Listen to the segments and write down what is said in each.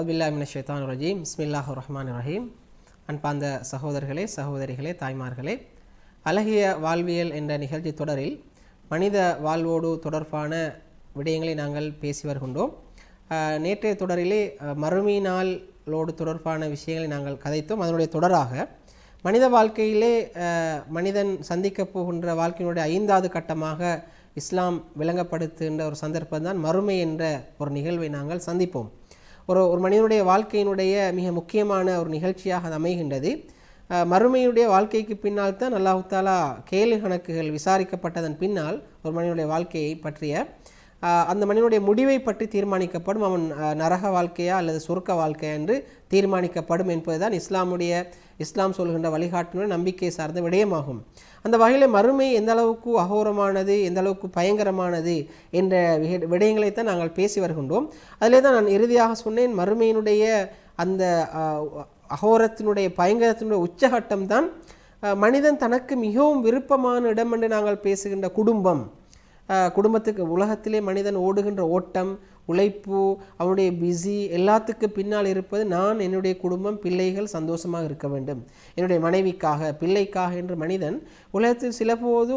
அபில்லாமின் ஷேத்தான் ரஜீம் இஸ்மில்லாஹ் ரஹ்மான் ரஹீம் அன்பார்ந்த சகோதரர்களே சகோதரிகளே தாய்மார்களே அழகிய வாழ்வியல் என்ற நிகழ்ச்சி தொடரில் மனித வாழ்வோடு தொடர்பான விடயங்களை நாங்கள் பேசி வருகின்றோம் நேற்றைய தொடரிலே மறுமை நாளோடு தொடர்பான விஷயங்களை நாங்கள் கதைத்தோம் அதனுடைய தொடராக மனித வாழ்க்கையிலே மனிதன் சந்திக்கப் போகின்ற வாழ்க்கையினுடைய ஐந்தாவது கட்டமாக இஸ்லாம் விளங்கப்படுத்துகின்ற ஒரு சந்தர்ப்பம் தான் மறுமை என்ற ஒரு நிகழ்வை நாங்கள் சந்திப்போம் ஒரு ஒரு மனிதனுடைய வாழ்க்கையினுடைய மிக முக்கியமான ஒரு நிகழ்ச்சியாக அது அமைகின்றது மறுமையுடைய வாழ்க்கைக்கு பின்னால் தான் அல்லாஹாலா கேள்வி கணக்குகள் விசாரிக்கப்பட்டதன் பின்னால் ஒரு மனிதனுடைய வாழ்க்கையை பற்றிய அந்த மனிதனுடைய முடிவை பற்றி தீர்மானிக்கப்படும் அவன் நரக வாழ்க்கையா அல்லது சுருக்க வாழ்க்கையா என்று தீர்மானிக்கப்படும் என்பதுதான் இஸ்லாமுடைய இஸ்லாம் சொல்கின்ற வழிகாட்டினுடைய நம்பிக்கை சார்ந்த விடயமாகும் அந்த வகையில் மறுமை எந்த அளவுக்கு அகோரமானது எந்த அளவுக்கு பயங்கரமானது என்ற விடயங்களைத்தான் நாங்கள் பேசி வருகின்றோம் அதிலே தான் நான் இறுதியாக சொன்னேன் மறுமையினுடைய அந்த அகோரத்தினுடைய பயங்கரத்தினுடைய உச்சகட்டம் தான் மனிதன் தனக்கு மிகவும் விருப்பமான இடம் என்று நாங்கள் பேசுகின்ற குடும்பம் குடும்பத்துக்கு உலகத்திலே மனிதன் ஓடுகின்ற ஓட்டம் உழைப்பு அவனுடைய பிஸி எல்லாத்துக்கு பின்னால் இருப்பது நான் என்னுடைய குடும்பம் பிள்ளைகள் சந்தோஷமாக இருக்க வேண்டும் என்னுடைய மனைவிக்காக பிள்ளைக்காக என்று மனிதன் உலகத்தில் சிலபோது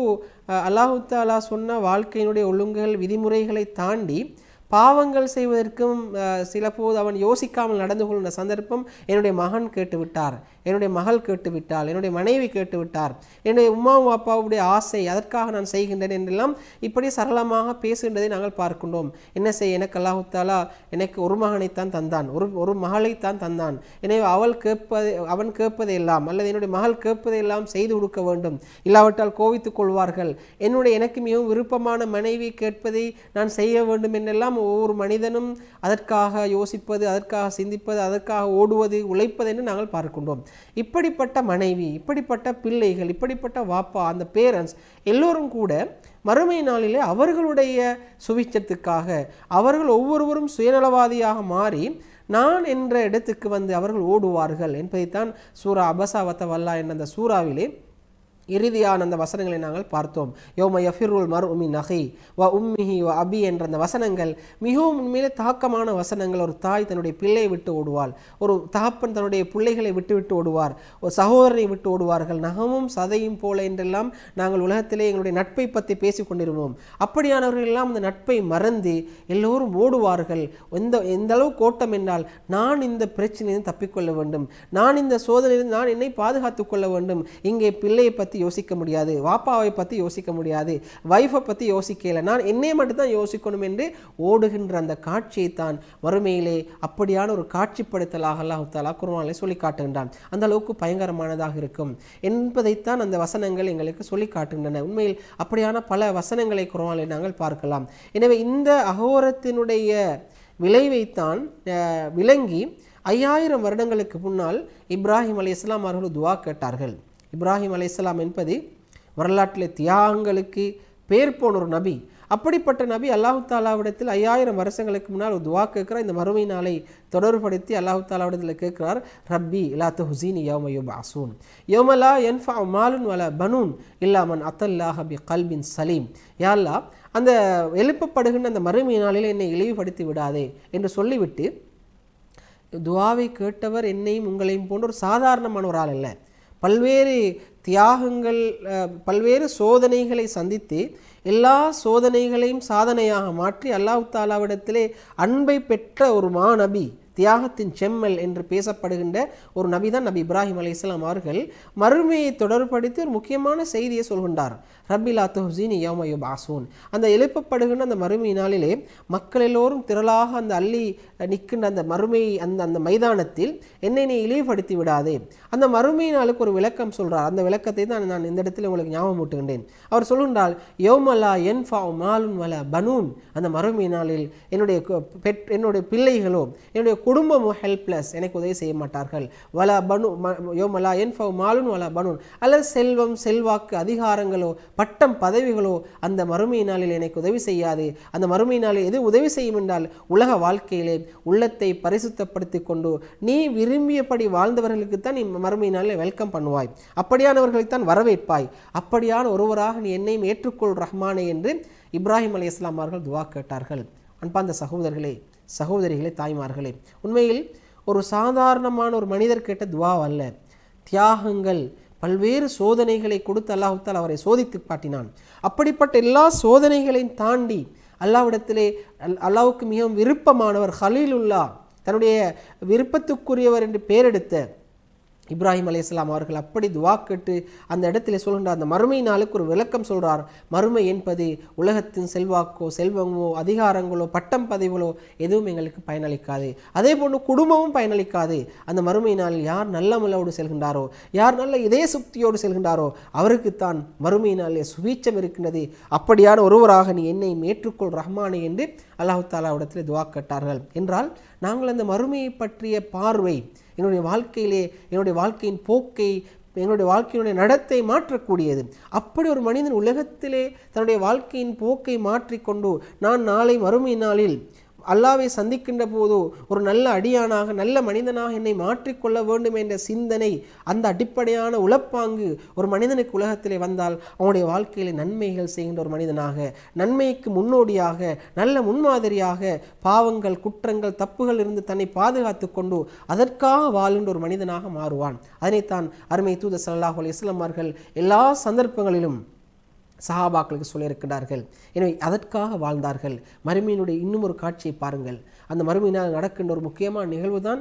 அல்லாஹு தாலா சொன்ன வாழ்க்கையினுடைய ஒழுங்குகள் விதிமுறைகளை தாண்டி பாவங்கள் செய்வதற்கும் சில போது அவன் யோசிக்காமல் நடந்து கொள்கிற சந்தர்ப்பம் என்னுடைய மகன் கேட்டுவிட்டார் என்னுடைய மகள் கேட்டுவிட்டாள் என்னுடைய மனைவி கேட்டுவிட்டார் என்னுடைய உமாவும் அப்பாவுடைய ஆசை அதற்காக நான் செய்கின்றேன் என்றெல்லாம் இப்படி சரளமாக பேசுகின்றதை நாங்கள் பார்க்கின்றோம் என்ன செய்ய எனக்கு அல்லாஹுத்தாலா எனக்கு ஒரு மகனைத்தான் தந்தான் ஒரு ஒரு மகளைத்தான் தந்தான் எனவே அவள் கேட்பதை அவன் கேட்பதையெல்லாம் அல்லது என்னுடைய மகள் கேட்பதை எல்லாம் செய்து கொடுக்க வேண்டும் இல்லாவிட்டால் கோவித்துக் கொள்வார்கள் என்னுடைய எனக்கு மிகவும் விருப்பமான மனைவி கேட்பதை நான் செய்ய வேண்டும் என்றெல்லாம் ஒவ்வொரு மனிதனும் அதற்காக யோசிப்பது அதற்காக சிந்திப்பது அதற்காக ஓடுவது உழைப்பது என்று நாங்கள் பார்க்கின்றோம் இப்படிப்பட்ட மனைவி இப்படிப்பட்ட பிள்ளைகள் இப்படிப்பட்ட வாப்பா அந்த பேரண்ட்ஸ் எல்லோரும் கூட மறுமை நாளிலே அவர்களுடைய சுவிச்சத்துக்காக அவர்கள் ஒவ்வொருவரும் சுயநலவாதியாக மாறி நான் என்ற இடத்துக்கு வந்து அவர்கள் ஓடுவார்கள் என்பதைத்தான் சூரா அபசாவத்த வல்லா என்ற அந்த சூறாவிலே இறுதியான அந்த வசனங்களை நாங்கள் பார்த்தோம் யோம யஃபிருல் மர் உமி நகை வ உம்மிஹி வ அபி என்ற அந்த வசனங்கள் மிகவும் உண்மையிலே தாக்கமான வசனங்கள் ஒரு தாய் தன்னுடைய பிள்ளையை விட்டு ஓடுவாள் ஒரு தகப்பன் தன்னுடைய பிள்ளைகளை விட்டு விட்டு ஓடுவார் ஒரு சகோதரனை விட்டு ஓடுவார்கள் நகமும் சதையும் போல என்றெல்லாம் நாங்கள் உலகத்திலே எங்களுடைய நட்பை பற்றி பேசி கொண்டிருவோம் அப்படியானவர்கள் எல்லாம் அந்த நட்பை மறந்து எல்லோரும் ஓடுவார்கள் எந்த எந்த அளவு கோட்டம் என்றால் நான் இந்த பிரச்சனையிலிருந்து தப்பிக்கொள்ள வேண்டும் நான் இந்த சோதனையிலிருந்து நான் என்னை பாதுகாத்துக் கொள்ள வேண்டும் இங்கே பிள்ளையை பற்றி பற்றி யோசிக்க முடியாது வாப்பாவை பற்றி யோசிக்க முடியாது வைஃபை பற்றி யோசிக்கலை நான் என்னை மட்டும்தான் யோசிக்கணும் என்று ஓடுகின்ற அந்த காட்சியை தான் வறுமையிலே அப்படியான ஒரு காட்சிப்படுத்தலாக அல்லாஹாலா குருவானிலே சொல்லி காட்டுகின்றான் அந்த அளவுக்கு பயங்கரமானதாக இருக்கும் என்பதைத்தான் அந்த வசனங்கள் எங்களுக்கு சொல்லி காட்டுகின்றன உண்மையில் அப்படியான பல வசனங்களை குருவானிலே நாங்கள் பார்க்கலாம் எனவே இந்த அகோரத்தினுடைய விளைவைத்தான் விளங்கி ஐயாயிரம் வருடங்களுக்கு முன்னால் இப்ராஹிம் அலி இஸ்லாம் அவர்கள் துவா கேட்டார்கள் இப்ராஹிம் அலையாம் என்பது வரலாற்றில் தியாகங்களுக்கு பேர் போன ஒரு நபி அப்படிப்பட்ட நபி அல்லாஹு தாலாவிடத்தில் ஐயாயிரம் வருஷங்களுக்கு முன்னால் ஒரு துவா கேட்கிறார் இந்த மறுமை நாளை தொடர்புபடுத்தி அல்லாஹு தாலாவிடத்தில் கேட்கிறார் ரப்பி இலா ஹுசீன் யோம யோப் அசூன் யோமலா என்ஃபா மாலுன் வல பனூன் இல்லாமன் அத்தல்லா ஹபி கல்பின் சலீம் யாழ்லா அந்த எழுப்பப்படுகின்ற அந்த மறுமை நாளில் என்னை இழிவுபடுத்தி விடாதே என்று சொல்லிவிட்டு துவாவை கேட்டவர் என்னையும் உங்களையும் போன்ற ஒரு சாதாரணமான ஒரு ஆள் இல்லை பல்வேறு தியாகங்கள் பல்வேறு சோதனைகளை சந்தித்து எல்லா சோதனைகளையும் சாதனையாக மாற்றி அல்லாஹு தாலாவிடத்திலே அன்பை பெற்ற ஒரு மாநபி தியாகத்தின் செம்மல் என்று பேசப்படுகின்ற ஒரு நபி தான் நபி இப்ராஹிம் அலி இஸ்லாம் அவர்கள் மறுமையை தொடர்படுத்தி ஒரு முக்கியமான செய்தியை சொல்கின்றார் ரப்பிலா தொஹ்சீனி யோம யுபாசூன் அந்த எழுப்பப்படுகின்ற அந்த மறுமை நாளிலே மக்கள் எல்லோரும் திரளாக அந்த அள்ளி நிற்கின்ற அந்த மறுமை அந்த அந்த மைதானத்தில் என்னை நீ இழிவுபடுத்தி விடாதே அந்த மறுமை நாளுக்கு ஒரு விளக்கம் சொல்கிறார் அந்த விளக்கத்தை தான் நான் இந்த இடத்தில் உங்களுக்கு ஞாபகம் ஊட்டுகின்றேன் அவர் சொல்கின்றால் யோமலா என் ஃபா மாலும் வல பனூன் அந்த மறுமை நாளில் என்னுடைய பெட் என்னுடைய பிள்ளைகளோ என்னுடைய குடும்பமோ ஹெல்ப்லெஸ் எனக்கு உதவி செய்ய மாட்டார்கள் வல பனு யோமலா என் ஃபவ் மாலும் வல பனூன் அல்லது செல்வம் செல்வாக்கு அதிகாரங்களோ பட்டம் பதவிகளோ அந்த மறுமை நாளில் எனக்கு உதவி செய்யாது அந்த மறுமை நாளில் எது உதவி செய்யும் என்றால் உலக வாழ்க்கையிலே உள்ளத்தை பரிசுத்தப்படுத்தி கொண்டு நீ விரும்பியபடி வாழ்ந்தவர்களுக்கு தான் நீ மறுமை நாளில் வெல்கம் பண்ணுவாய் அப்படியானவர்களைத்தான் வரவேற்பாய் அப்படியான ஒருவராக நீ என்னையும் ஏற்றுக்கொள் ரஹ்மானே என்று இப்ராஹிம் அலி இஸ்லாம் அவர்கள் துவா கேட்டார்கள் அன்பாந்த சகோதரர்களே சகோதரிகளே தாய்மார்களே உண்மையில் ஒரு சாதாரணமான ஒரு மனிதர் கேட்ட துவா அல்ல தியாகங்கள் பல்வேறு சோதனைகளை கொடுத்து அல்லாஹுத்தால் அவரை சோதித்து காட்டினான் அப்படிப்பட்ட எல்லா சோதனைகளையும் தாண்டி அல்லாவிடத்திலே அல்லாவுக்கு மிகவும் விருப்பமானவர் ஹலீலுல்லா தன்னுடைய விருப்பத்துக்குரியவர் என்று பெயரெடுத்த இப்ராஹிம் அலி இஸ்லாம் அவர்கள் அப்படி துவாக்கிட்டு அந்த இடத்துல சொல்கின்றார் அந்த மறுமை நாளுக்கு ஒரு விளக்கம் சொல்கிறார் மறுமை என்பது உலகத்தின் செல்வாக்கோ செல்வமோ அதிகாரங்களோ பட்டம் பதவிகளோ எதுவும் எங்களுக்கு பயனளிக்காது அதே போன்று குடும்பமும் பயனளிக்காது அந்த மறுமை நாள் யார் நல்ல மலோடு செல்கின்றாரோ யார் நல்ல இதே சுக்தியோடு செல்கின்றாரோ அவருக்குத்தான் மறுமை நாளில் சுவீச்சம் இருக்கின்றது அப்படியான ஒருவராக நீ என்னை ஏற்றுக்கொள் ரஹ்மானே என்று அல்லாஹு தாலாவிடத்தில் துவா என்றால் நாங்கள் அந்த மறுமையை பற்றிய பார்வை என்னுடைய வாழ்க்கையிலே என்னுடைய வாழ்க்கையின் போக்கை எங்களுடைய வாழ்க்கையினுடைய நடத்தை மாற்றக்கூடியது அப்படி ஒரு மனிதன் உலகத்திலே தன்னுடைய வாழ்க்கையின் போக்கை மாற்றிக்கொண்டு நான் நாளை மறுமை நாளில் அல்லாவை சந்திக்கின்ற போதோ ஒரு நல்ல அடியானாக நல்ல மனிதனாக என்னை மாற்றிக்கொள்ள வேண்டும் என்ற சிந்தனை அந்த அடிப்படையான உழப்பாங்கு ஒரு மனிதனுக்கு உலகத்திலே வந்தால் அவனுடைய வாழ்க்கையில் நன்மைகள் செய்கின்ற ஒரு மனிதனாக நன்மைக்கு முன்னோடியாக நல்ல முன்மாதிரியாக பாவங்கள் குற்றங்கள் தப்புகள் இருந்து தன்னை பாதுகாத்து கொண்டு அதற்காக வாழ்கின்ற ஒரு மனிதனாக மாறுவான் அதனைத்தான் அருமை தூத சல்லாஹ் அலி இஸ்லாமார்கள் எல்லா சந்தர்ப்பங்களிலும் சஹாபாக்களுக்கு சொல்லியிருக்கிறார்கள் எனவே அதற்காக வாழ்ந்தார்கள் மருமையினுடைய இன்னும் ஒரு காட்சியை பாருங்கள் அந்த மறுமை நாள் நடக்கின்ற ஒரு முக்கியமான நிகழ்வு தான்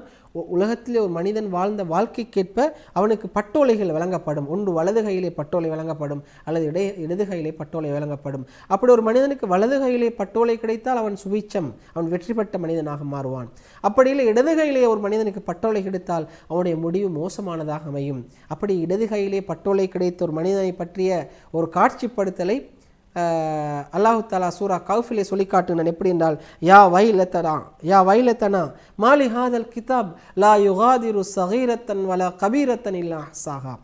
உலகத்திலே ஒரு மனிதன் வாழ்ந்த வாழ்க்கைக்கேற்ப அவனுக்கு பட்டோலைகள் வழங்கப்படும் ஒன்று வலது கையிலே பட்டோலை வழங்கப்படும் அல்லது இடை இடது கையிலே பட்டோலை வழங்கப்படும் அப்படி ஒரு மனிதனுக்கு வலது கையிலே பட்டோலை கிடைத்தால் அவன் சுவிச்சம் அவன் வெற்றி பெற்ற மனிதனாக மாறுவான் அப்படி இல்லை இடது கையிலே ஒரு மனிதனுக்கு பட்டோலை கிடைத்தால் அவனுடைய முடிவு மோசமானதாக அமையும் அப்படி இடது கையிலே பட்டோலை கிடைத்த ஒரு மனிதனை பற்றிய ஒரு காட்சிப்படுத்தலை அல்லாஹு தாலா சூரா கவுஃபிலே சொல்லி காட்டுனன் எப்படி என்றால் யா வைலத்தனா யா வைலத்தனா மாலி ஹாதல் கிதாப் லா யுகாதிரு சகீரத்தன் வல கபீரத்தன் இல்லா சாகா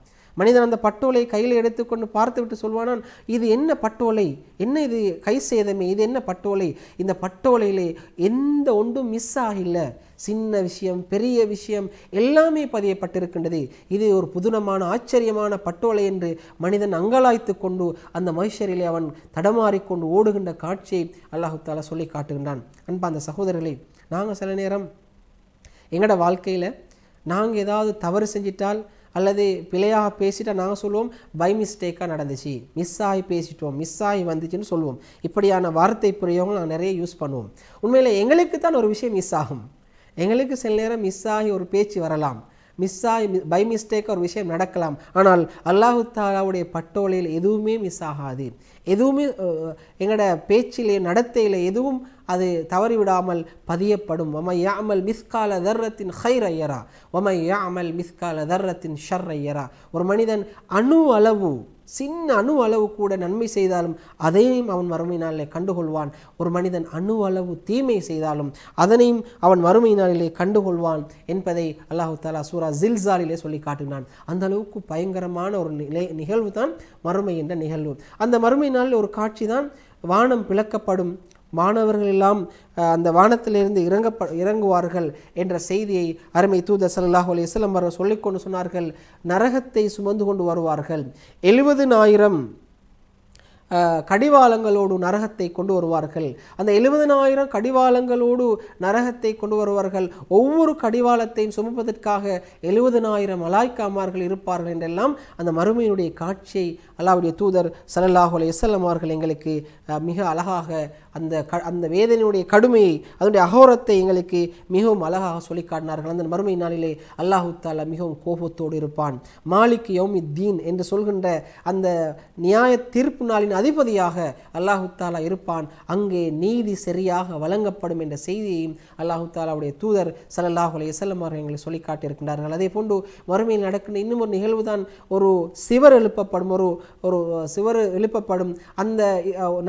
மனிதன் அந்த பட்டோலை கையில் எடுத்துக்கொண்டு பார்த்துவிட்டு சொல்வானான் இது என்ன பட்டோலை என்ன இது கை சேதமே இது என்ன பட்டோலை இந்த பட்டோலையிலே எந்த ஒன்றும் மிஸ் ஆகலை சின்ன விஷயம் பெரிய விஷயம் எல்லாமே பதியப்பட்டிருக்கின்றது இது ஒரு புதுனமான ஆச்சரியமான பட்டோலை என்று மனிதன் அங்கலாய்த்து கொண்டு அந்த மகிஷரிலே அவன் தடமாறிக்கொண்டு ஓடுகின்ற காட்சியை அல்லாஹுத்தால சொல்லி காட்டுகின்றான் அன்பா அந்த சகோதரர்களே நாங்கள் சில நேரம் எங்களோட வாழ்க்கையில் நாங்கள் ஏதாவது தவறு செஞ்சிட்டால் அல்லது பிழையாக பேசிட்டால் நாங்கள் சொல்லுவோம் பை மிஸ்டேக்காக நடந்துச்சு மிஸ் ஆகி பேசிட்டோம் மிஸ் ஆகி வந்துச்சுன்னு சொல்லுவோம் இப்படியான வார்த்தை பிரயோகம் நாங்கள் நிறைய யூஸ் பண்ணுவோம் உண்மையில் எங்களுக்கு தான் ஒரு விஷயம் மிஸ் ஆகும் எங்களுக்கு சில நேரம் மிஸ் ஆகி ஒரு பேச்சு வரலாம் மிஸ் ஆகி பை மிஸ்டேக் ஒரு விஷயம் நடக்கலாம் ஆனால் அல்லாஹு தாலாவுடைய பட்டோலையில் எதுவுமே மிஸ் ஆகாது எதுவுமே எங்களோட பேச்சிலே நடத்தையில் எதுவும் அது தவறிவிடாமல் பதியப்படும் ஒம யாமல் மிஸ்கால தர்ரத்தின் ஐயரா ஒம யாமல் மிஸ்கால தர்ரத்தின் ஐயரா ஒரு மனிதன் அணு அளவு சின்ன அணு அளவு கூட நன்மை செய்தாலும் அதையும் அவன் மறுமை நாளிலே கண்டுகொள்வான் ஒரு மனிதன் அணு அளவு தீமை செய்தாலும் அதனையும் அவன் மறுமை நாளிலே கண்டுகொள்வான் என்பதை அல்லாஹு தாலா சூரா ஜில்சாலிலே சொல்லி காட்டுகிறான் அந்த அளவுக்கு பயங்கரமான ஒரு நிலை நிகழ்வு தான் மறுமை என்ற நிகழ்வு அந்த மறுமை நாளில் ஒரு காட்சி தான் வானம் பிளக்கப்படும் மாணவர்கள் எல்லாம் அந்த வானத்திலிருந்து இறங்கப்ப இறங்குவார்கள் என்ற செய்தியை அருமை தூதர் சல்லாஹ் அலையம் அவர்கள் சொல்லிக்கொண்டு சொன்னார்கள் நரகத்தை சுமந்து கொண்டு வருவார்கள் எழுபது ஆயிரம் கடிவாளங்களோடு நரகத்தை கொண்டு வருவார்கள் அந்த எழுபதனாயிரம் கடிவாளங்களோடு நரகத்தை கொண்டு வருவார்கள் ஒவ்வொரு கடிவாளத்தையும் சுமப்பதற்காக எழுபதனாயிரம் அலாய்க்காமார்கள் இருப்பார்கள் என்றெல்லாம் அந்த மறுமையினுடைய காட்சியை அல்லாவுடைய தூதர் சல்லாஹூ அலையம் அவர்கள் எங்களுக்கு மிக அழகாக அந்த க அந்த வேதனையுடைய கடுமையை அதனுடைய அகோரத்தை எங்களுக்கு மிகவும் அழகாக சொல்லி காட்டினார்கள் அந்த மறுமை நாளிலே அல்லாஹு தாலா மிகவும் கோபத்தோடு இருப்பான் மாலிக் யோமி தீன் என்று சொல்கின்ற அந்த நியாய தீர்ப்பு நாளின் அதிபதியாக அல்லாஹு தாலா இருப்பான் அங்கே நீதி சரியாக வழங்கப்படும் என்ற செய்தியையும் அல்லாஹு தாலாவுடைய தூதர் சல்லாஹ் அலைய செல்லம் அவர்கள் எங்களை சொல்லி காட்டியிருக்கின்றார்கள் அதே போன்று மறுமையில் நடக்கின்ற இன்னும் ஒரு நிகழ்வு தான் ஒரு சிவர் எழுப்பப்படும் ஒரு ஒரு சிவர் எழுப்பப்படும் அந்த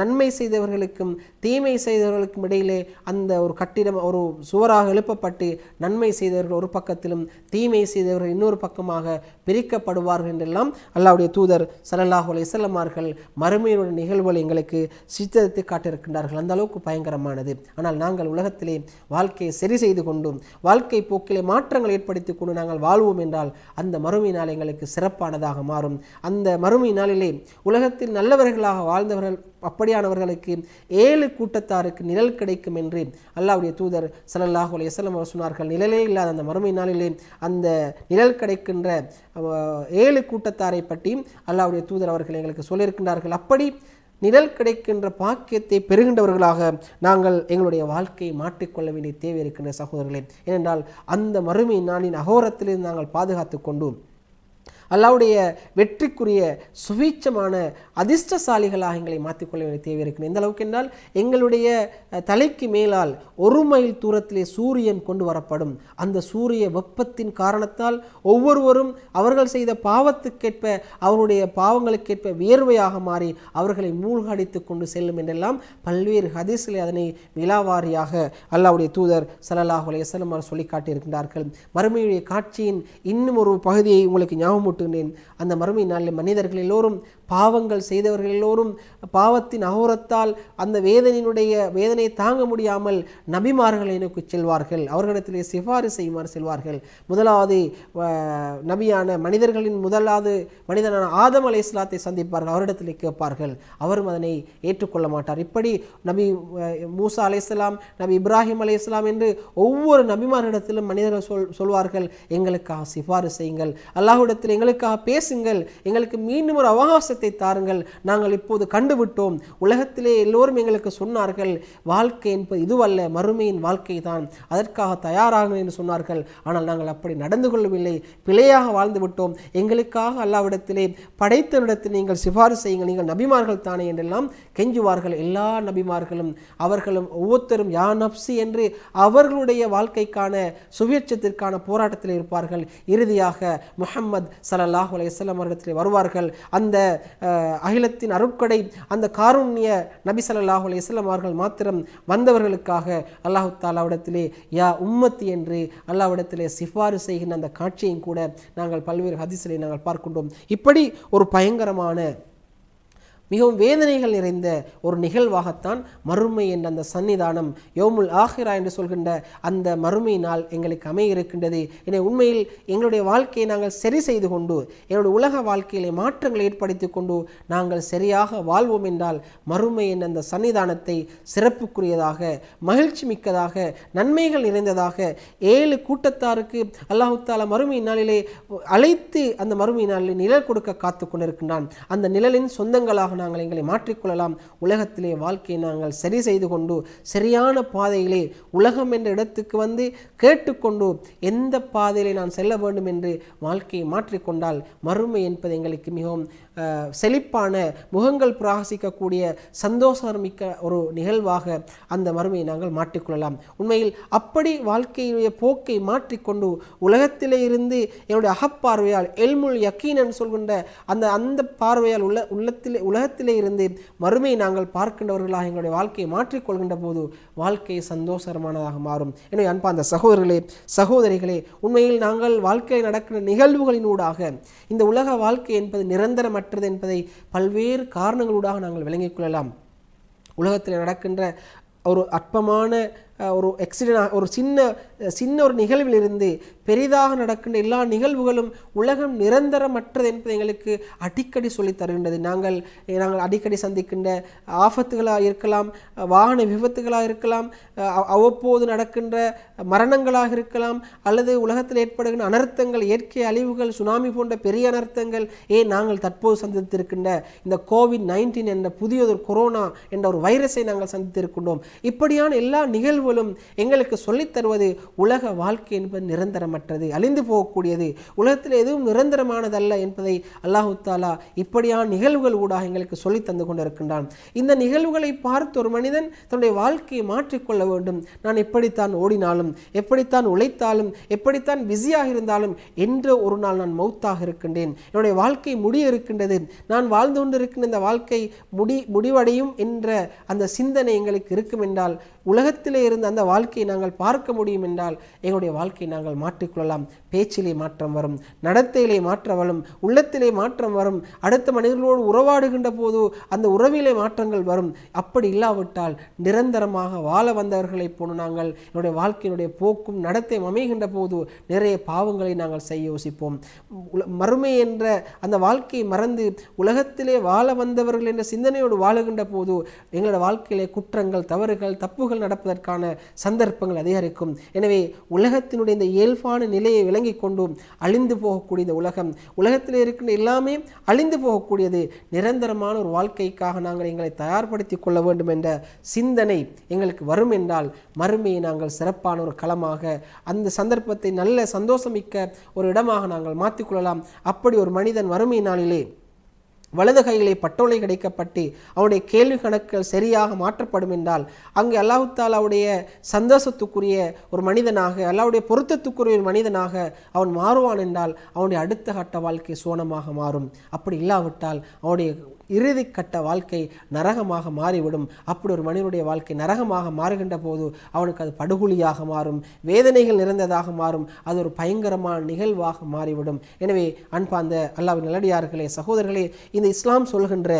நன்மை செய்தவர்களுக்கும் தீமை செய்தவர்களுக்கும் இடையிலே அந்த ஒரு கட்டிடம் ஒரு சுவராக எழுப்பப்பட்டு நன்மை செய்தவர்கள் ஒரு பக்கத்திலும் தீமை செய்தவர்கள் இன்னொரு பக்கமாக பிரிக்கப்படுவார்கள் என்றெல்லாம் அல்லாவுடைய தூதர் சல்லாஹ் அலைய அவர்கள் மறுமையினுடைய ஒரு நிகழ்வுகள் எங்களுக்கு சித்தரித்து காட்டிருக்கின்றார்கள் அந்த அளவுக்கு பயங்கரமானது ஆனால் நாங்கள் உலகத்திலே வாழ்க்கையை சரி செய்து கொண்டும் வாழ்க்கை போக்கிலே மாற்றங்கள் ஏற்படுத்தி கொண்டு நாங்கள் வாழ்வோம் என்றால் அந்த மறுமை நாள் எங்களுக்கு சிறப்பானதாக மாறும் அந்த மறுமை நாளிலே உலகத்தில் நல்லவர்களாக வாழ்ந்தவர்கள் அப்படியானவர்களுக்கு ஏழு கூட்டத்தாருக்கு நிழல் கிடைக்கும் என்று அல்லாவுடைய தூதர் சல்லாஹூ அலைய அவர் சொன்னார்கள் நிழலே இல்லாத அந்த மறுமை நாளிலே அந்த நிழல் கிடைக்கின்ற ஏழு கூட்டத்தாரை பற்றி அல்லாவுடைய தூதர் அவர்கள் எங்களுக்கு சொல்லியிருக்கின்றார்கள் அப்படி நிழல் கிடைக்கின்ற பாக்கியத்தை பெறுகின்றவர்களாக நாங்கள் எங்களுடைய வாழ்க்கையை மாற்றிக்கொள்ள வேண்டிய தேவை இருக்கின்ற சகோதரர்களே ஏனென்றால் அந்த மறுமை நாளின் அகோரத்திலிருந்து நாங்கள் பாதுகாத்து கொண்டோம் அல்லாவுடைய வெற்றிக்குரிய சுவீச்சமான அதிர்ஷ்டசாலிகளாக எங்களை மாற்றிக்கொள்ள வேண்டிய தேவை இருக்கணும் எந்த அளவுக்கு என்றால் எங்களுடைய தலைக்கு மேலால் ஒரு மைல் தூரத்திலே சூரியன் கொண்டு வரப்படும் அந்த சூரிய வெப்பத்தின் காரணத்தால் ஒவ்வொருவரும் அவர்கள் செய்த பாவத்துக்கேற்ப அவருடைய பாவங்களுக்கேற்ப வியர்வையாக மாறி அவர்களை மூழ்கடித்து கொண்டு செல்லும் என்றெல்லாம் பல்வேறு ஹதீஸிலே அதனை விழாவாரியாக அல்லாவுடைய தூதர் சலல்லாஹ் அலையம் சொல்லி காட்டியிருக்கின்றார்கள் மறுமையுடைய காட்சியின் இன்னும் ஒரு பகுதியை உங்களுக்கு ஞாபகம் சொல்லிவிட்டுகிறேன் அந்த மறுமை நாளில் மனிதர்கள் எல்லோரும் பாவங்கள் செய்தவர்கள் எல்லோரும் பாவத்தின் அகோரத்தால் அந்த வேதனையினுடைய வேதனை தாங்க முடியாமல் நபிமார்களை நோக்கி செல்வார்கள் அவர்களிடத்திலே சிபாரி செய்யுமாறு செல்வார்கள் முதலாவது நபியான மனிதர்களின் முதலாவது மனிதனான ஆதம் அலை இஸ்லாத்தை சந்திப்பார்கள் அவரிடத்தில் கேட்பார்கள் அவரும் அதனை ஏற்றுக்கொள்ள மாட்டார் இப்படி நபி மூசா அலை இஸ்லாம் நபி இப்ராஹிம் அலை இஸ்லாம் என்று ஒவ்வொரு நபிமாரிடத்திலும் மனிதர்கள் சொல் சொல்வார்கள் எங்களுக்காக சிபாரி செய்யுங்கள் அல்லாஹுடத்தில் எங்களுக்காக பேசுங்கள் எங்களுக்கு மீண்டும் ஒரு அவகாசத்தை தாருங்கள் நாங்கள் இப்போது கண்டுவிட்டோம் உலகத்திலே எல்லோரும் எங்களுக்கு சொன்னார்கள் வாழ்க்கை என்பது இதுவல்ல மறுமையின் வாழ்க்கை தான் அதற்காக தயாராக என்று சொன்னார்கள் ஆனால் நாங்கள் அப்படி நடந்து கொள்ளவில்லை பிழையாக வாழ்ந்து விட்டோம் எங்களுக்காக அல்லாவிடத்திலே படைத்தவரிடத்தில் நீங்கள் சிபாரிசு செய்யுங்கள் நீங்கள் நபிமார்கள் தானே என்றெல்லாம் கெஞ்சுவார்கள் எல்லா நபிமார்களும் அவர்களும் ஒவ்வொருத்தரும் யா நப்சி என்று அவர்களுடைய வாழ்க்கைக்கான சுவியட்சத்திற்கான போராட்டத்தில் இருப்பார்கள் இறுதியாக முகம்மது சலல்லாஹ் அலையம் அவர்களிடத்தில் வருவார்கள் அந்த அகிலத்தின் அருட்கடை அந்த காருண்ய நபி சல்லாஹ் அலையம் அவர்கள் மாத்திரம் வந்தவர்களுக்காக அல்லாஹு தாலாவிடத்திலே யா உம்மத்தி என்று அல்லாவிடத்திலே சிஃபாரு செய்கின்ற அந்த காட்சியும் கூட நாங்கள் பல்வேறு ஹதிசலை நாங்கள் பார்க்கின்றோம் இப்படி ஒரு பயங்கரமான மிகவும் வேதனைகள் நிறைந்த ஒரு நிகழ்வாகத்தான் மறுமை என்ற அந்த சன்னிதானம் யோமுல் ஆஹிரா என்று சொல்கின்ற அந்த மறுமையினால் நாள் எங்களுக்கு அமைய இருக்கின்றது என உண்மையில் எங்களுடைய வாழ்க்கையை நாங்கள் சரி செய்து கொண்டு எங்களுடைய உலக வாழ்க்கையிலே மாற்றங்களை ஏற்படுத்தி கொண்டு நாங்கள் சரியாக வாழ்வோம் என்றால் மறுமை என்ற அந்த சன்னிதானத்தை சிறப்புக்குரியதாக மகிழ்ச்சி மிக்கதாக நன்மைகள் நிறைந்ததாக ஏழு கூட்டத்தாருக்கு அல்லாஹுத்தாலா மறுமை நாளிலே அழைத்து அந்த மறுமை நாளில் நிழல் கொடுக்க காத்து கொண்டிருக்கின்றான் அந்த நிழலின் சொந்தங்களாக நாங்கள் எங்களை மாற்றிக்கொள்ளலாம் உலகத்திலே வாழ்க்கையை நாங்கள் சரி செய்து கொண்டு சரியான பாதையிலே உலகம் என்ற இடத்துக்கு வந்து கேட்டுக்கொண்டு எந்த பாதையிலே நான் செல்ல வேண்டும் என்று வாழ்க்கையை மாற்றிக்கொண்டால் மறுமை என்பது எங்களுக்கு மிகவும் செழிப்பான முகங்கள் பிரகாசிக்கக்கூடிய சந்தோஷமிக்க ஒரு நிகழ்வாக அந்த மறுமையை நாங்கள் மாற்றிக்கொள்ளலாம் உண்மையில் அப்படி வாழ்க்கையினுடைய போக்கை மாற்றிக்கொண்டு உலகத்திலே இருந்து என்னுடைய அகப்பார்வையால் எல்முல் யக்கீனன் சொல்கின்ற அந்த அந்த பார்வையால் உள்ள உள்ளத்தில் உலக உலகத்திலே இருந்து மறுமையை நாங்கள் பார்க்கின்றவர்களாக எங்களுடைய வாழ்க்கையை மாற்றிக்கொள்கின்ற போது வாழ்க்கை சந்தோஷகரமானதாக மாறும் எனவே அன்பா அந்த சகோதரர்களே சகோதரிகளே உண்மையில் நாங்கள் வாழ்க்கையில் நடக்கிற நிகழ்வுகளினூடாக இந்த உலக வாழ்க்கை என்பது நிரந்தரமற்றது என்பதை பல்வேறு காரணங்களூடாக நாங்கள் விளங்கிக் கொள்ளலாம் உலகத்தில் நடக்கின்ற ஒரு அற்பமான ஒரு எக்ஸிடென்ட் ஒரு சின்ன சின்ன ஒரு நிகழ்விலிருந்து பெரிதாக நடக்கின்ற எல்லா நிகழ்வுகளும் உலகம் நிரந்தரமற்றது என்பதை எங்களுக்கு அடிக்கடி சொல்லி தருகின்றது நாங்கள் நாங்கள் அடிக்கடி சந்திக்கின்ற ஆபத்துகளாக இருக்கலாம் வாகன விபத்துகளாக இருக்கலாம் அவ்வப்போது நடக்கின்ற மரணங்களாக இருக்கலாம் அல்லது உலகத்தில் ஏற்படுகின்ற அனர்த்தங்கள் இயற்கை அழிவுகள் சுனாமி போன்ற பெரிய அனர்த்தங்கள் ஏன் நாங்கள் தற்போது சந்தித்திருக்கின்ற இந்த கோவிட் நைன்டீன் என்ற புதியதொரு கொரோனா என்ற ஒரு வைரஸை நாங்கள் சந்தித்திருக்கின்றோம் இப்படியான எல்லா நிகழ்வுகளும் எங்களுக்கு சொல்லித்தருவது உலக வாழ்க்கை என்பது நிரந்தரம் நிரந்தரமற்றது அழிந்து போகக்கூடியது உலகத்தில் எதுவும் நிரந்தரமானதல்ல என்பதை அல்லாஹு தாலா இப்படியான நிகழ்வுகள் ஊடாக எங்களுக்கு சொல்லி தந்து கொண்டிருக்கின்றான் இந்த நிகழ்வுகளை பார்த்து ஒரு மனிதன் தன்னுடைய வாழ்க்கையை மாற்றிக்கொள்ள வேண்டும் நான் எப்படித்தான் ஓடினாலும் எப்படித்தான் உழைத்தாலும் எப்படித்தான் பிஸியாக இருந்தாலும் என்று ஒரு நாள் நான் மௌத்தாக இருக்கின்றேன் என்னுடைய வாழ்க்கை முடிய இருக்கின்றது நான் வாழ்ந்து கொண்டிருக்கின்ற இந்த வாழ்க்கை முடி முடிவடையும் என்ற அந்த சிந்தனை எங்களுக்கு இருக்கும் என்றால் உலகத்திலே இருந்து அந்த வாழ்க்கையை நாங்கள் பார்க்க முடியும் என்றால் எங்களுடைய வாழ்க்கையை நாங்கள் மாற்றிக்கொள்ளலாம் பேச்சிலே மாற்றம் வரும் நடத்தையிலே மாற்றம் வரும் உள்ளத்திலே மாற்றம் வரும் அடுத்த மனிதர்களோடு உறவாடுகின்ற போது அந்த உறவிலே மாற்றங்கள் வரும் அப்படி இல்லாவிட்டால் நிரந்தரமாக வாழ வந்தவர்களைப் போன நாங்கள் என்னுடைய வாழ்க்கையினுடைய போக்கும் நடத்தை அமைகின்ற போது நிறைய பாவங்களை நாங்கள் செய்ய யோசிப்போம் மறுமை என்ற அந்த வாழ்க்கையை மறந்து உலகத்திலே வாழ வந்தவர்கள் என்ற சிந்தனையோடு வாழுகின்ற போது எங்களோட வாழ்க்கையிலே குற்றங்கள் தவறுகள் தப்புகள் இழப்புகள் நடப்பதற்கான சந்தர்ப்பங்கள் அதிகரிக்கும் எனவே உலகத்தினுடைய இந்த இயல்பான நிலையை விளங்கி கொண்டும் அழிந்து போகக்கூடிய இந்த உலகம் உலகத்தில் இருக்கின்ற எல்லாமே அழிந்து போகக்கூடியது நிரந்தரமான ஒரு வாழ்க்கைக்காக நாங்கள் எங்களை தயார்படுத்தி கொள்ள வேண்டும் என்ற சிந்தனை எங்களுக்கு வரும் என்றால் மறுமையை நாங்கள் சிறப்பான ஒரு களமாக அந்த சந்தர்ப்பத்தை நல்ல சந்தோஷமிக்க ஒரு இடமாக நாங்கள் மாற்றிக்கொள்ளலாம் அப்படி ஒரு மனிதன் வறுமை நாளிலே வலது கைகளை பட்டோலை கிடைக்கப்பட்டு அவனுடைய கேள்வி கணக்குகள் சரியாக மாற்றப்படும் என்றால் அங்கே அல்லாஹுத்தாலாவுடைய சந்தோஷத்துக்குரிய ஒரு மனிதனாக அல்லாவுடைய பொருத்தத்துக்குரிய ஒரு மனிதனாக அவன் மாறுவான் என்றால் அவனுடைய அடுத்த கட்ட வாழ்க்கை சோனமாக மாறும் அப்படி இல்லாவிட்டால் அவனுடைய இறுதி கட்ட வாழ்க்கை நரகமாக மாறிவிடும் அப்படி ஒரு மனிதனுடைய வாழ்க்கை நரகமாக மாறுகின்ற போது அவனுக்கு அது படுகொலியாக மாறும் வேதனைகள் நிறைந்ததாக மாறும் அது ஒரு பயங்கரமான நிகழ்வாக மாறிவிடும் எனவே அன்பாந்த அல்லாவின் நல்லடியார்களே சகோதரர்களே இந்த இஸ்லாம் சொல்கின்ற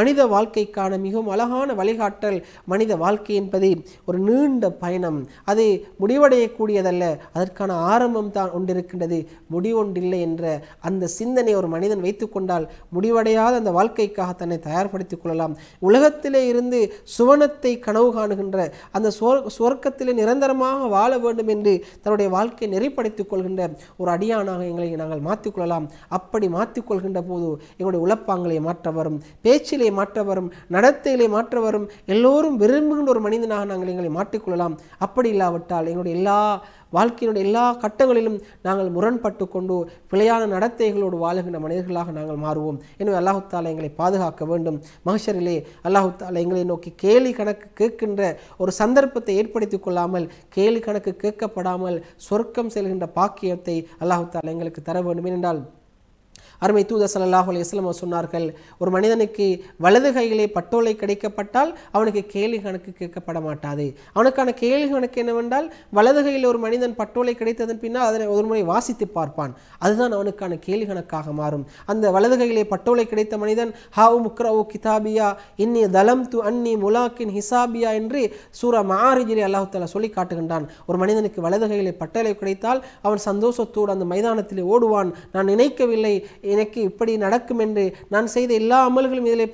மனித வாழ்க்கைக்கான மிகவும் அழகான வழிகாட்டல் மனித வாழ்க்கை என்பது ஒரு நீண்ட பயணம் அது முடிவடையக்கூடியதல்ல அதற்கான ஆரம்பம் தான் ஒன்றிருக்கின்றது முடிவொன்றில்லை என்ற அந்த சிந்தனை ஒரு மனிதன் வைத்துக்கொண்டால் முடிவடையாத அந்த வாழ்க்கைக்காக தன்னை தயார்படுத்திக் கொள்ளலாம் உலகத்திலே இருந்து சுவனத்தை கனவு காணுகின்ற அந்த சுவர்க்கத்திலே நிரந்தரமாக வாழ வேண்டும் என்று தன்னுடைய வாழ்க்கையை நெறிப்படுத்திக் கொள்கின்ற ஒரு அடியானாக எங்களை நாங்கள் மாற்றிக்கொள்ளலாம் அப்படி மாற்றிக்கொள்கின்ற போது எங்களுடைய உழப்பாங்களை மாற்ற வரும் பேச்சிலே மாற்ற வரும் நடத்தையிலே மாற்ற வரும் எல்லோரும் விரும்புகின்ற ஒரு மனிதனாக நாங்கள் எங்களை மாற்றிக்கொள்ளலாம் அப்படி இல்லாவிட்டால் எங்களுடைய எல்லா வாழ்க்கையினுடைய எல்லா கட்டங்களிலும் நாங்கள் முரண்பட்டு கொண்டு பிழையான நடத்தைகளோடு வாழுகின்ற மனிதர்களாக நாங்கள் மாறுவோம் எனவே அல்லாஹுத்தாலா எங்களை பாதுகாக்க வேண்டும் மகஷரிலே அல்லாஹுத்தாலா எங்களை நோக்கி கேலி கணக்கு கேட்கின்ற ஒரு சந்தர்ப்பத்தை ஏற்படுத்தி கொள்ளாமல் கேலி கணக்கு கேட்கப்படாமல் சொர்க்கம் செல்கின்ற பாக்கியத்தை அல்லாஹுத்தாலா எங்களுக்கு தர வேண்டும் ஏனென்றால் அருமை தூத சல்லாஹ் இஸ்லாம் சொன்னார்கள் ஒரு மனிதனுக்கு வலது கையிலே பட்டோலை கிடைக்கப்பட்டால் அவனுக்கு கேள்வி கணக்கு கேட்கப்பட மாட்டாது அவனுக்கான கேள்வி கணக்கு என்னவென்றால் வலது கையில் ஒரு மனிதன் பட்டோலை கிடைத்ததன் பின்னால் அதனை ஒரு முறை வாசித்து பார்ப்பான் அதுதான் அவனுக்கான கேள்வி கணக்காக மாறும் அந்த வலது கையிலே பட்டோலை கிடைத்த மனிதன் ஹாவு முக்ரவு கிதாபியா இன்னி தலம் து அன்னி முலாக்கின் ஹிசாபியா என்று சூரா மாரிஜிரி அல்லாஹு சொல்லி காட்டுகின்றான் ஒரு மனிதனுக்கு வலது கையிலே பட்டோலை கிடைத்தால் அவன் சந்தோஷத்தோடு அந்த மைதானத்தில் ஓடுவான் நான் நினைக்கவில்லை எனக்கு இப்படி நடக்கும் என்று நான் செய்த எல்லா அமல்களும் இதிலே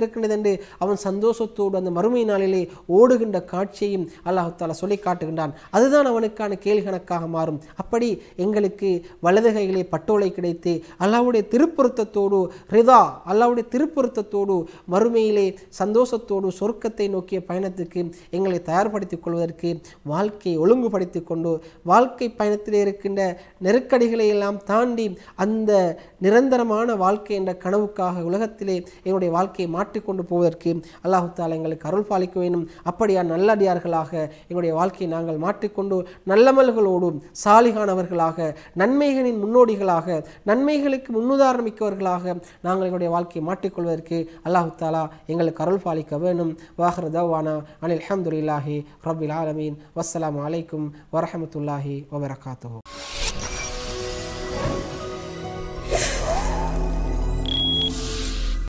இருக்கின்றது என்று அவன் சந்தோஷத்தோடு அந்த மறுமை நாளிலே ஓடுகின்ற காட்சியையும் அல்லாஹால சொல்லி காட்டுகின்றான் அதுதான் அவனுக்கான கேள்வி கணக்காக மாறும் அப்படி எங்களுக்கு வலது பட்டோலை கிடைத்து அல்லாவுடைய திருப்பொருத்தத்தோடு ரிதா அல்லாவுடைய திருப்பொருத்தத்தோடு மறுமையிலே சந்தோஷத்தோடு சொர்க்கத்தை நோக்கிய பயணத்துக்கு எங்களை தயார்படுத்திக் கொள்வதற்கு வாழ்க்கையை ஒழுங்குபடுத்தி கொண்டு வாழ்க்கை பயணத்தில் இருக்கின்ற நெருக்கடிகளை எல்லாம் தாண்டி அந்த நிரந்தரமான வாழ்க்கை என்ற கனவுக்காக உலகத்திலே என்னுடைய வாழ்க்கையை மாற்றிக்கொண்டு போவதற்கு அல்லாஹு தாலா எங்களுக்கு அருள் பாலிக்க வேண்டும் அப்படியா நல்லடியார்களாக எங்களுடைய வாழ்க்கையை நாங்கள் மாற்றிக்கொண்டு நல்லமல்களோடும் சாலிகானவர்களாக நன்மைகளின் முன்னோடிகளாக நன்மைகளுக்கு முன்னுதாரணமிக்கவர்களாக நாங்கள் எங்களுடைய வாழ்க்கையை மாற்றிக்கொள்வதற்கு அல்லாஹு தாலா எங்களுக்கு அருள் பாலிக்க வேண்டும் வாஹர் தவானா அனில் அஹமதுல்லாஹி ரபில் ஆலமீன் வசலாம் அலைக்கும் வரமத்துல்லாஹி வபரகாத்தூ